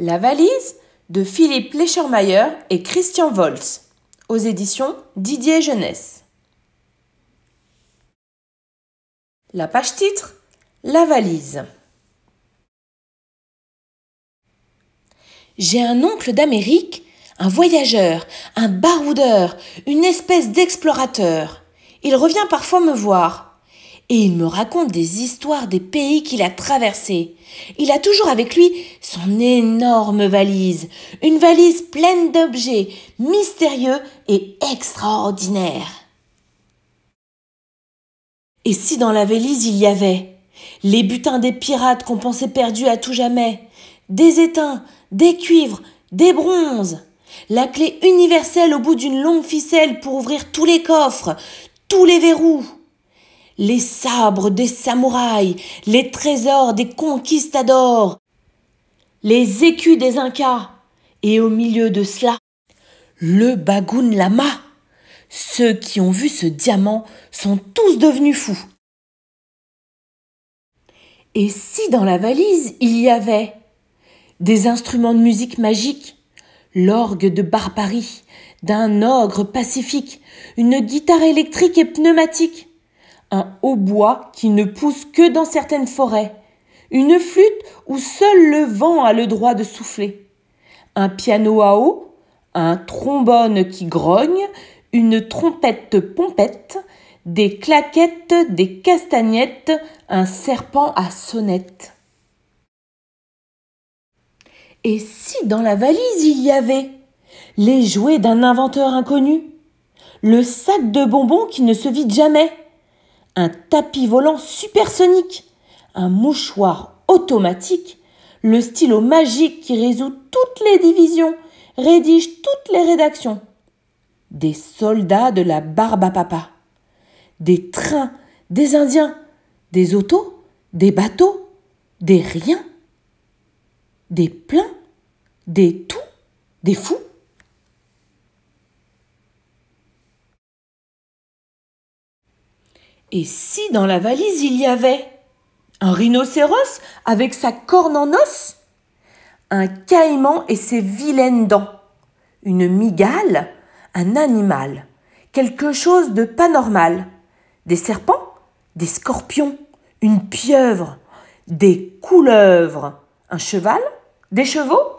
La valise de Philippe Lechermayer et Christian Volz aux éditions Didier Jeunesse. La page titre La valise. J'ai un oncle d'Amérique, un voyageur, un baroudeur, une espèce d'explorateur. Il revient parfois me voir et il me raconte des histoires des pays qu'il a traversés. Il a toujours avec lui son énorme valise, une valise pleine d'objets mystérieux et extraordinaires. Et si dans la valise il y avait les butins des pirates qu'on pensait perdus à tout jamais, des étains, des cuivres, des bronzes, la clé universelle au bout d'une longue ficelle pour ouvrir tous les coffres, tous les verrous, les sabres des samouraïs, les trésors des conquistadors, les écus des Incas, et au milieu de cela, le Bagoun Lama. Ceux qui ont vu ce diamant sont tous devenus fous. Et si dans la valise il y avait des instruments de musique magique, l'orgue de barbarie, d'un ogre pacifique, une guitare électrique et pneumatique, un hautbois qui ne pousse que dans certaines forêts, une flûte où seul le vent a le droit de souffler, un piano à eau, un trombone qui grogne, une trompette pompette, des claquettes, des castagnettes, un serpent à sonnette. Et si dans la valise il y avait les jouets d'un inventeur inconnu, le sac de bonbons qui ne se vide jamais, un tapis volant supersonique, un mouchoir automatique, le stylo magique qui résout toutes les divisions, rédige toutes les rédactions, des soldats de la barbe à papa, des trains, des Indiens, des autos, des bateaux, des riens, des pleins, des tout, des fous. Et si dans la valise il y avait un rhinocéros avec sa corne en os, un caïman et ses vilaines dents, une migale, un animal, quelque chose de pas normal, des serpents, des scorpions, une pieuvre, des couleuvres, un cheval, des chevaux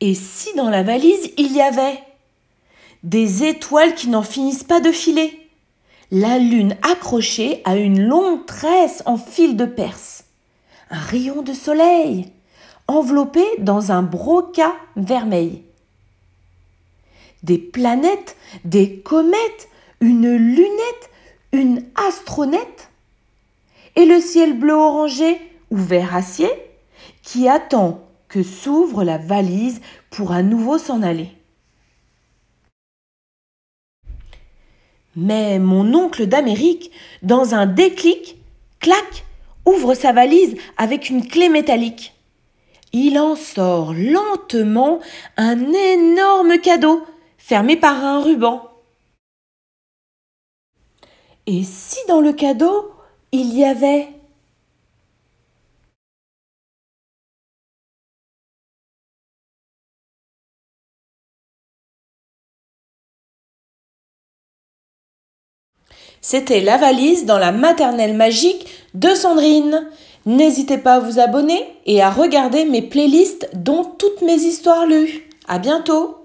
Et si dans la valise il y avait des étoiles qui n'en finissent pas de filer, la lune accrochée à une longue tresse en fil de perse, un rayon de soleil enveloppé dans un broca vermeil. Des planètes, des comètes, une lunette, une astronette, et le ciel bleu orangé ou vert acier qui attend que s'ouvre la valise pour à nouveau s'en aller. Mais mon oncle d'Amérique, dans un déclic, clac, ouvre sa valise avec une clé métallique. Il en sort lentement un énorme cadeau, fermé par un ruban. Et si dans le cadeau, il y avait C'était La valise dans la maternelle magique de Sandrine. N'hésitez pas à vous abonner et à regarder mes playlists dont toutes mes histoires lues. À bientôt!